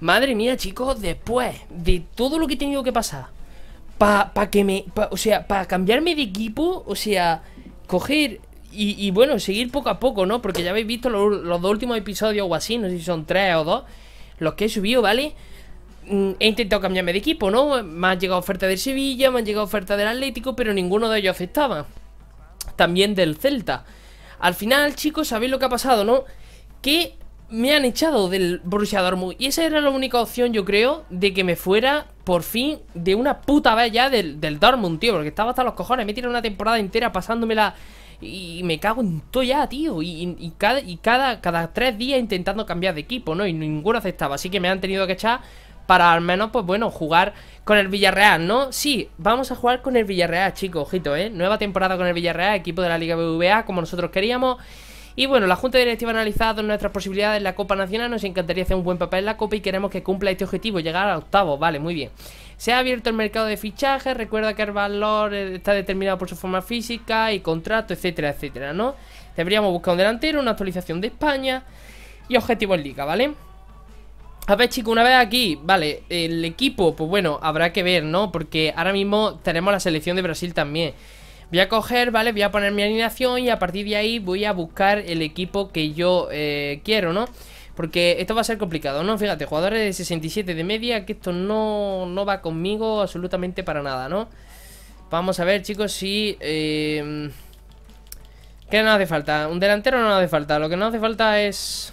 Madre mía, chicos, después de todo lo que he tenido que pasar para que me... o sea, para cambiarme de equipo, o sea, coger... Y, bueno, seguir poco a poco, ¿no? Porque ya habéis visto los dos últimos episodios o así, no sé si son tres o dos, los que he subido, ¿vale? Mm, he intentado cambiarme de equipo, ¿no? Me ha llegado oferta del Sevilla, me han llegado oferta del Atlético, pero ninguno de ellos afectaba. También del Celta. Al final, chicos, sabéis lo que ha pasado, ¿no? Que me han echado del Borussia Dortmund y esa era la única opción, yo creo, de que me fuera por fin de una puta vez ya del, del Dortmund, tío, porque estaba hasta los cojones, me tirado una temporada entera pasándomela y me cago en todo ya, tío, y, cada, y cada, cada tres días intentando cambiar de equipo, ¿no? Y ninguno aceptaba, así que me han tenido que echar para al menos, pues bueno, jugar con el Villarreal, ¿no? Sí, vamos a jugar con el Villarreal, chicos, ojito, ¿eh? Nueva temporada con el Villarreal, equipo de la Liga BBVA como nosotros queríamos... Y bueno, la Junta Directiva ha analizado nuestras posibilidades en la Copa Nacional. Nos encantaría hacer un buen papel en la Copa y queremos que cumpla este objetivo, llegar a octavo, Vale, muy bien. Se ha abierto el mercado de fichajes. Recuerda que el valor eh, está determinado por su forma física y contrato, etcétera, etcétera, ¿no? Deberíamos buscar un delantero, una actualización de España y objetivo en Liga, ¿vale? A ver, chicos, una vez aquí, vale, el equipo, pues bueno, habrá que ver, ¿no? Porque ahora mismo tenemos la selección de Brasil también. Voy a coger, ¿vale? Voy a poner mi alineación y a partir de ahí voy a buscar el equipo que yo eh, quiero, ¿no? Porque esto va a ser complicado, ¿no? Fíjate, jugadores de 67 de media, que esto no, no va conmigo absolutamente para nada, ¿no? Vamos a ver, chicos, si... Em, ¿Qué nos hace falta? Un delantero no nos hace falta, lo que nos hace falta es...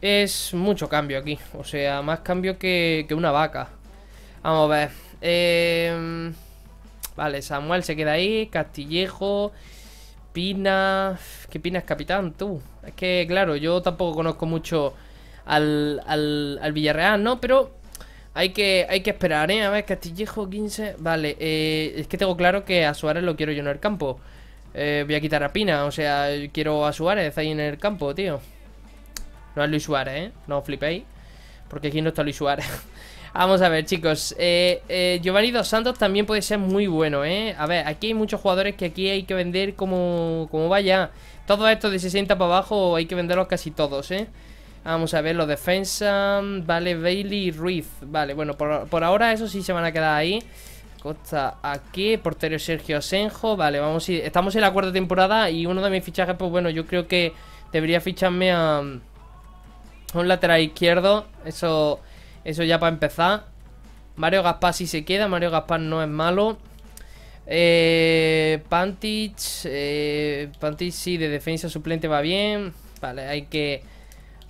Es mucho cambio aquí, o sea, más cambio que, que una vaca. Vamos a ver. Eh... Vale, Samuel se queda ahí. Castillejo. Pina. ¿Qué Pina es capitán, tú? Es que, claro, yo tampoco conozco mucho al, al, al Villarreal, ¿no? Pero hay que, hay que esperar, ¿eh? A ver, Castillejo 15. Vale, eh, es que tengo claro que a Suárez lo quiero yo en el campo. Eh, voy a quitar a Pina, o sea, quiero a Suárez ahí en el campo, tío. No es Luis Suárez, ¿eh? No flipéis. Porque aquí no está Luis Suárez. Vamos a ver, chicos. Eh, eh, Giovanni Dos Santos también puede ser muy bueno, ¿eh? A ver, aquí hay muchos jugadores que aquí hay que vender como, como vaya. Todo esto de 60 para abajo hay que venderlos casi todos, ¿eh? Vamos a ver, los defensa, vale, Bailey y Ruiz. Vale, bueno, por, ahora eso sí se van a quedar ahí. Costa aquí, portero Sergio Senjo. Vale, vamos a ir. Estamos en la cuarta temporada y uno de mis fichajes, pues bueno, yo creo que debería ficharme a un lateral izquierdo. Eso eso ya para empezar. Mario Gaspar sí se queda. Mario Gaspar no es malo. Eh, Pantich. Eh, Pantich sí, de defensa suplente va bien. Vale, hay que.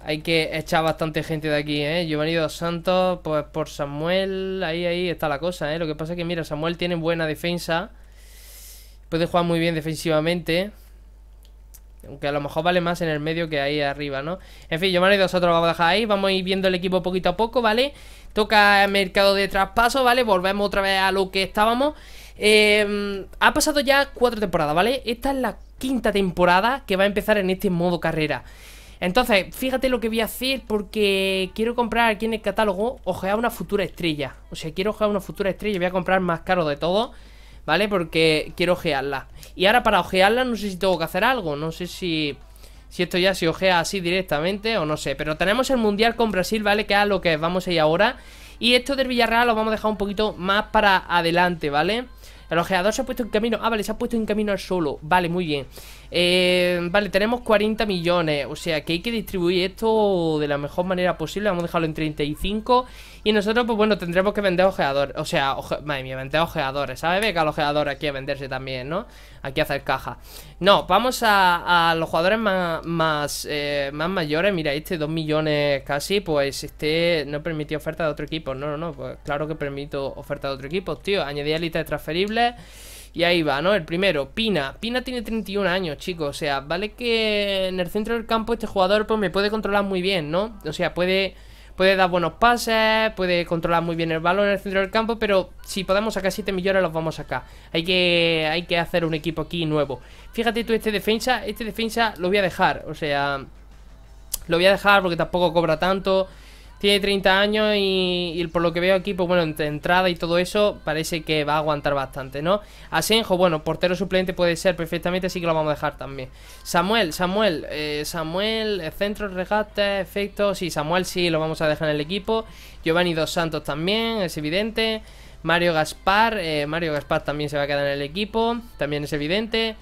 Hay que echar bastante gente de aquí, ¿eh? Giovanni Dos Santos, pues por Samuel. Ahí, ahí está la cosa, ¿eh? Lo que pasa es que, mira, Samuel tiene buena defensa. Puede jugar muy bien defensivamente. Aunque a lo mejor vale más en el medio que ahí arriba, ¿no? En fin, yo nosotros lo vamos a dejar ahí. Vamos a ir viendo el equipo poquito a poco, ¿vale? Toca el mercado de traspaso, ¿vale? Volvemos otra vez a lo que estábamos. Eh, ha pasado ya cuatro temporadas, ¿vale? Esta es la quinta temporada que va a empezar en este modo carrera. Entonces, fíjate lo que voy a hacer porque quiero comprar aquí en el catálogo ojear una futura estrella. O sea, quiero ojear una futura estrella voy a comprar más caro de todo. ¿Vale? Porque quiero ojearla Y ahora para ojearla no sé si tengo que hacer algo No sé si... Si esto ya se ojea así directamente o no sé Pero tenemos el Mundial con Brasil, ¿vale? Que es lo que vamos a ir ahora Y esto del Villarreal lo vamos a dejar un poquito más para adelante, ¿vale? vale el ojeador se ha puesto en camino. Ah, vale, se ha puesto en camino al solo. Vale, muy bien. Eh, vale, tenemos 40 millones. O sea, que hay que distribuir esto de la mejor manera posible. Vamos a dejarlo en 35. Y nosotros, pues bueno, tendremos que vender ojeadores. O sea, oje... madre mía, vender ojeadores. ¿Sabes? Venga el ojeador aquí a venderse también, ¿no? Aquí a hacer caja. No, vamos a, los jugadores más, eh, mayores. Mira, este 2 millones casi, pues este no permitió oferta de otro equipo. No, no, no, pues claro que permito oferta de otro equipo, tío. Añadí a lista de transferibles. Y ahí va, ¿no? El primero, Pina. Pina tiene 31 años, chicos. O sea, vale que en el centro del campo este jugador pues me puede controlar muy bien, ¿no? O sea, puede Puede dar buenos pases, puede controlar muy bien el balón en el centro del campo, pero si podemos sacar 7 millones los vamos a sacar. Hay que, hay que hacer un equipo aquí nuevo. Fíjate tú este defensa, este defensa lo voy a dejar, o sea, lo voy a dejar porque tampoco cobra tanto. Tiene 30 años y, por lo que veo aquí, pues bueno, entre entrada y todo eso, parece que va a aguantar bastante, ¿no? Asenjo, bueno, portero suplente puede ser perfectamente, así que lo vamos a dejar también. Samuel, Samuel, eh, Samuel, eh, centro, regate, efectos, sí, Samuel sí, lo vamos a dejar en el equipo. Giovanni Dos Santos también, es evidente. Mario Gaspar, eh, Mario Gaspar también se va a quedar en el equipo, también es evidente.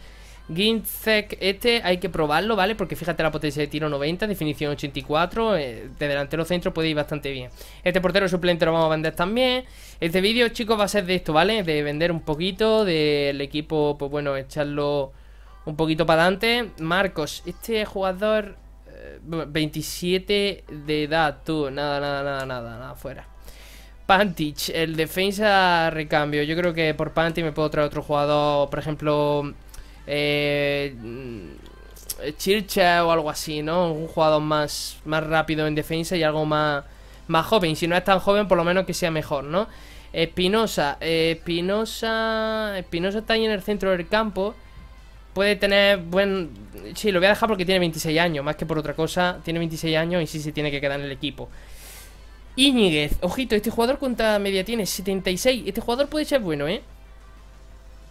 Ginzek este hay que probarlo, ¿vale? Porque fíjate la potencia de tiro 90, definición 84, eh, de delantero centro puede ir bastante bien. Este portero suplente lo vamos a vender también. Este vídeo, chicos, va a ser de esto, ¿vale? De vender un poquito, del equipo, pues bueno, echarlo un poquito para adelante. Marcos, este jugador, 27 eh, de edad, tú, nada, nada, nada, nada, nada, fuera. Pantich, el defensa recambio. Yo creo que por Pantich me puedo traer otro jugador, por ejemplo eh, mm, Chircha o algo así, ¿no? Un jugador más, más rápido en defensa y algo más, más joven. Si no es tan joven, por lo menos que sea mejor, ¿no? Espinosa, Espinosa, Espinosa está ahí en el centro del campo. Puede tener buen... Sí, lo voy a dejar porque tiene 26 años, más que por otra cosa. Tiene 26 años y sí se tiene que quedar en el equipo. Íñiguez, ojito, este jugador cuenta media tiene 76. Este jugador puede ser bueno, ¿eh?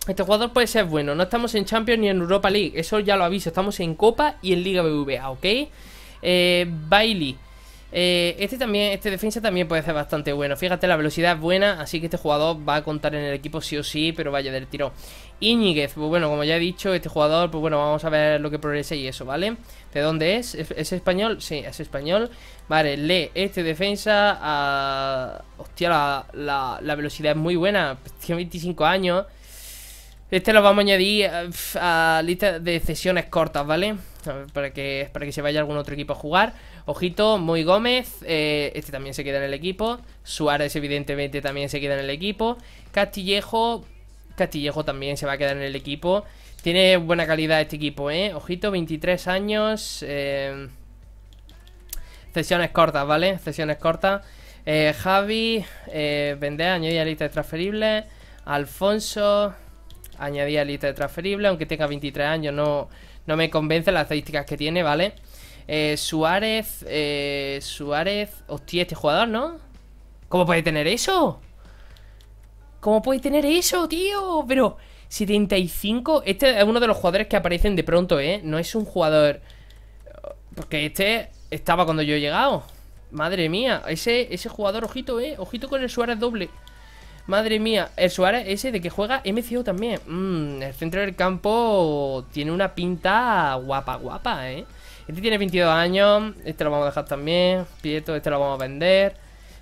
Este jugador puede ser bueno. No estamos en Champions ni en Europa League. Eso ya lo aviso. Estamos en Copa y en Liga BBVA, ¿ok? Eh, Bailey. Eh, este también, este defensa también puede ser bastante bueno. Fíjate, la velocidad es buena, así que este jugador va a contar en el equipo sí o sí, pero vaya del tiro Íñiguez, pues bueno, como ya he dicho, este jugador, pues bueno, vamos a ver lo que progresa y eso, ¿vale? ¿De dónde es? ¿Es, español? Sí, es español. Vale, lee este defensa. Ah, hostia, la, la, la velocidad es muy buena. Tiene 25 años. Este lo vamos a añadir eh, a, lista de sesiones cortas, ¿vale? para que, para que se vaya algún otro equipo a jugar. Ojito, Muy Gómez, eh, este también se queda en el equipo. Suárez, evidentemente, también se queda en el equipo. Castillejo, Castillejo también se va a quedar en el equipo. Tiene buena calidad este equipo, ¿eh? Ojito, 23 años. Cesiones eh, cortas, ¿vale? Cesiones cortas. Javi, eh, vender, añadir a lista de transferibles. Alfonso, añadía lista de transferible, aunque tenga 23 años no, no me convence las estadísticas que tiene, ¿vale? Eh, Suárez, eh, Suárez, hostia, este jugador, ¿no? ¿Cómo puede tener eso? ¿Cómo puede tener eso, tío? Pero 75, este es uno de los jugadores que aparecen de pronto, ¿eh? No es un jugador... Porque este estaba cuando yo he llegado. Madre mía, ese, ese jugador, ojito, ¿eh? Ojito con el Suárez doble. Madre mía, el Suárez ese de que juega MCO también. Mm, el centro del campo tiene una pinta guapa, guapa, ¿eh? Este tiene 22 años, este lo vamos a dejar también. Pieto, este lo vamos a vender.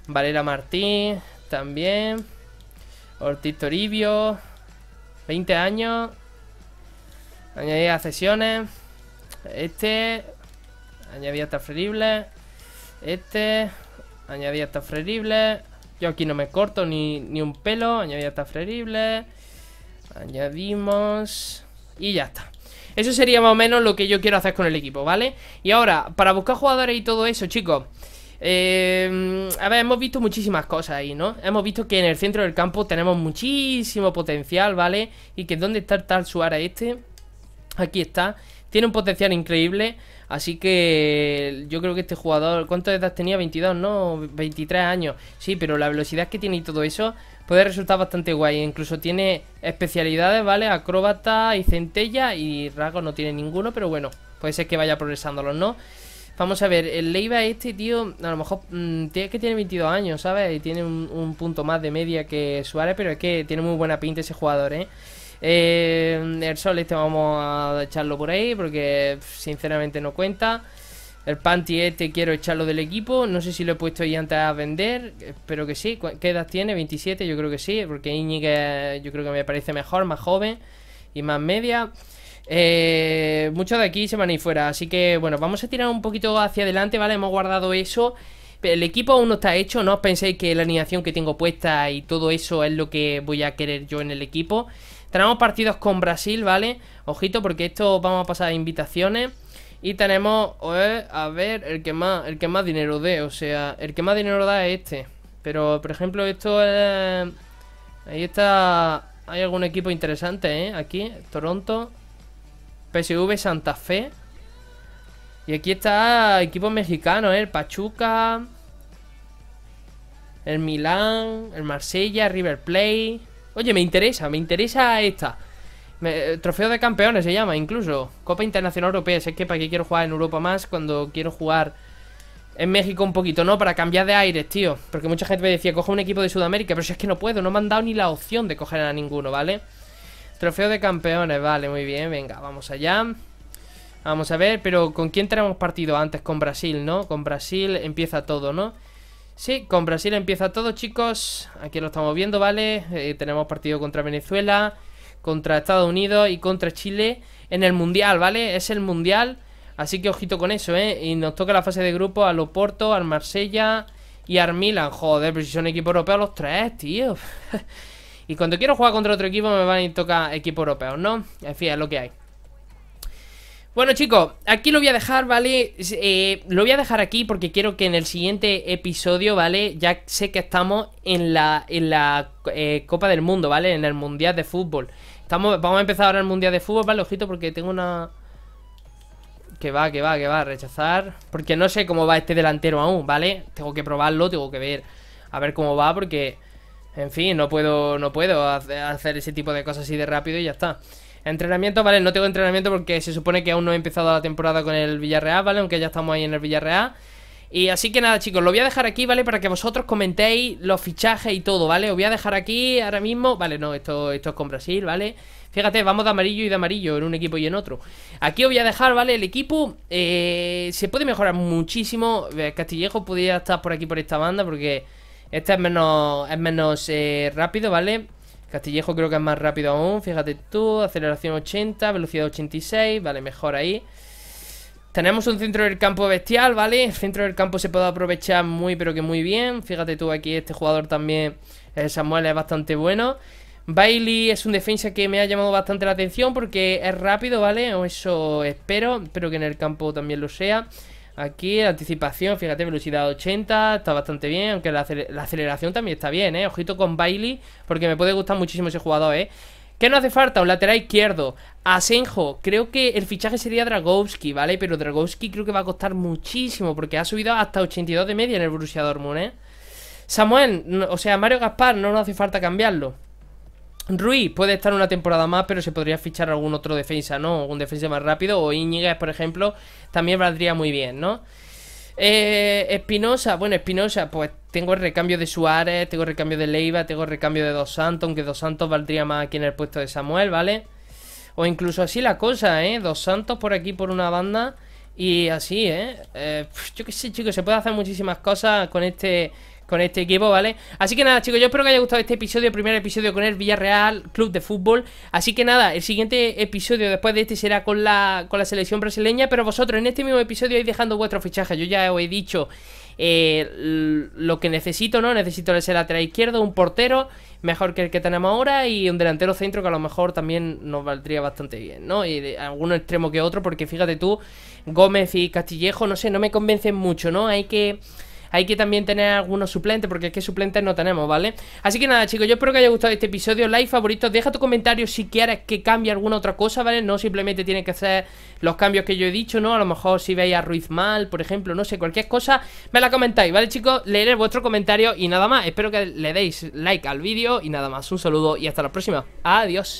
Valera Martín, también. Ortiz Toribio, 20 años. Añadir a sesiones. Este, añadir hasta transferibles. Este, añadir a transferibles. Yo aquí no me corto ni, un pelo. Añadir hasta ferible. Añadimos. Y ya está. Eso sería más o menos lo que yo quiero hacer con el equipo, ¿vale? Y ahora, para buscar jugadores y todo eso, chicos eh, A ver, hemos visto muchísimas cosas ahí, ¿no? Hemos visto que en el centro del campo tenemos muchísimo potencial, ¿vale? Y que ¿dónde está el tal Suárez este? Aquí está Tiene un potencial increíble Así que yo creo que este jugador, ¿cuánto edad tenía? 22, ¿no? 23 años. Sí, pero la velocidad que tiene y todo eso puede resultar bastante guay. Incluso tiene especialidades, ¿vale? Acróbata y centella y rasgos no tiene ninguno, pero bueno, puede ser que vaya progresándolo, ¿no? Vamos a ver, el Leiva este, tío, a lo mejor mm, es tiene que tiene 22 años, ¿sabes? Y tiene un, un punto más de media que Suárez, pero es que tiene muy buena pinta ese jugador, ¿eh? Eh, el sol este vamos a echarlo por ahí porque sinceramente no cuenta. El panty este quiero echarlo del equipo. No sé si lo he puesto ahí antes a vender. Espero que sí. ¿Qué edad tiene? 27, yo creo que sí. Porque Íñigue yo creo que me parece mejor, más joven y más media. Eh, muchos de aquí se van a fuera. Así que bueno, vamos a tirar un poquito hacia adelante, ¿vale? Hemos guardado eso. El equipo aún no está hecho, no os penséis que la animación que tengo puesta y todo eso es lo que voy a querer yo en el equipo. Tenemos partidos con Brasil, ¿vale? Ojito, porque esto vamos a pasar a invitaciones. Y tenemos, a ver, el que más el que más dinero dé, o sea, el que más dinero da es este. Pero, por ejemplo, esto es... Ahí está... Hay algún equipo interesante, ¿eh? Aquí, Toronto. PSV Santa Fe. Y aquí está equipo mexicano, ¿eh? El Pachuca. El Milán. El Marsella. River Plate. Oye, me interesa, me interesa esta. Eh, trofeo de campeones se llama, incluso. Copa Internacional Europea. es que para qué quiero jugar en Europa más cuando quiero jugar en México un poquito, ¿no? Para cambiar de aires, tío. Porque mucha gente me decía, coge un equipo de Sudamérica. Pero si es que no puedo, no me han dado ni la opción de coger a ninguno, ¿vale? Trofeo de campeones, vale, muy bien. Venga, vamos allá. Vamos a ver, pero ¿con quién tenemos partido antes? Con Brasil, ¿no? Con Brasil empieza todo, ¿no? Sí, con Brasil empieza todo, chicos. Aquí lo estamos viendo, ¿vale? Eh, tenemos partido contra Venezuela, contra Estados Unidos y contra Chile en el Mundial, ¿vale? Es el Mundial, así que ojito con eso, ¿eh? Y nos toca la fase de grupo al Oporto, al Marsella y al Milan. Joder, pero si son equipos europeos los tres, tío. y cuando quiero jugar contra otro equipo me van a toca equipo europeo, ¿no? En fin, es lo que hay. Bueno chicos, aquí lo voy a dejar, ¿vale? Eh, lo voy a dejar aquí porque quiero que en el siguiente episodio, ¿vale? Ya sé que estamos en la, eh, Copa del Mundo, ¿vale? En el Mundial de Fútbol Estamos, Vamos a empezar ahora el Mundial de Fútbol, ¿vale? Ojito porque tengo una... Que va, que va, que va, rechazar Porque no sé cómo va este delantero aún, ¿vale? Tengo que probarlo, tengo que ver A ver cómo va porque... En fin, no puedo, no puedo hacer ese tipo de cosas así de rápido y ya está Entrenamiento, vale, no tengo entrenamiento porque se supone que aún no he empezado la temporada con el Villarreal, ¿vale? Aunque ya estamos ahí en el Villarreal. Y así que nada, chicos, lo voy a dejar aquí, ¿vale? Para que vosotros comentéis los fichajes y todo, ¿vale? Os voy a dejar aquí ahora mismo. Vale, no, esto, esto es con Brasil, ¿vale? Fíjate, vamos de amarillo y de amarillo en un equipo y en otro. Aquí os voy a dejar, ¿vale? El equipo eh, se puede mejorar muchísimo. Eh, Castillejo podría estar por aquí, por esta banda, porque este es menos, es menos eh, rápido, ¿vale? Castillejo creo que es más rápido aún, fíjate tú, aceleración 80, velocidad 86, vale, mejor ahí. Tenemos un centro del campo bestial, ¿vale? El centro del campo se puede aprovechar muy pero que muy bien. Fíjate tú aquí, este jugador también, eh, Samuel, es bastante bueno. Bailey es un defensa que me ha llamado bastante la atención porque es rápido, ¿vale? Eso espero, espero que en el campo también lo sea. Aquí, anticipación, fíjate, velocidad 80, está bastante bien, aunque la, aceleración también está bien, ¿eh? Ojito con Bailey, porque me puede gustar muchísimo ese jugador, ¿eh? ¿Qué no hace falta? Un lateral izquierdo. Asenjo, creo que el fichaje sería Dragowski, ¿vale? Pero Dragowski creo que va a costar muchísimo, porque ha subido hasta 82 de media en el Borussia Dortmund, ¿eh? Samuel, o sea, Mario Gaspar, no nos hace falta cambiarlo. Rui puede estar una temporada más, pero se podría fichar algún otro defensa, ¿no? Un defensa más rápido. O Íñiguez, por ejemplo, también valdría muy bien, ¿no? Eh, Espinosa, bueno, Espinosa, pues tengo el recambio de Suárez, tengo el recambio de Leiva, tengo el recambio de Dos Santos, aunque Dos Santos valdría más aquí en el puesto de Samuel, ¿vale? O incluso así la cosa, ¿eh? Dos Santos por aquí por una banda y así, ¿eh? eh yo qué sé, chicos, se puede hacer muchísimas cosas con este con este equipo, ¿vale? Así que nada, chicos, yo espero que haya gustado este episodio, primer episodio con el Villarreal Club de Fútbol. Así que nada, el siguiente episodio después de este será con la, con la selección brasileña, pero vosotros en este mismo episodio vais dejando vuestro fichaje. Yo ya os he dicho eh, lo que necesito, ¿no? Necesito ese lateral izquierdo, un portero, mejor que el que tenemos ahora, y un delantero centro que a lo mejor también nos valdría bastante bien, ¿no? Y de alguno extremo que otro, porque fíjate tú, Gómez y Castillejo, no sé, no me convencen mucho, ¿no? Hay que... Hay que también tener algunos suplentes, porque es que suplentes no tenemos, ¿vale? Así que nada, chicos, yo espero que haya gustado este episodio. Like, favoritos, deja tu comentario si quieres que cambie alguna otra cosa, ¿vale? No simplemente tienes que hacer los cambios que yo he dicho, ¿no? A lo mejor si veis a Ruiz mal, por ejemplo, no sé, cualquier cosa, me la comentáis, ¿vale, chicos? Leeré vuestro comentario y nada más. Espero que le deis like al vídeo y nada más. Un saludo y hasta la próxima. Adiós.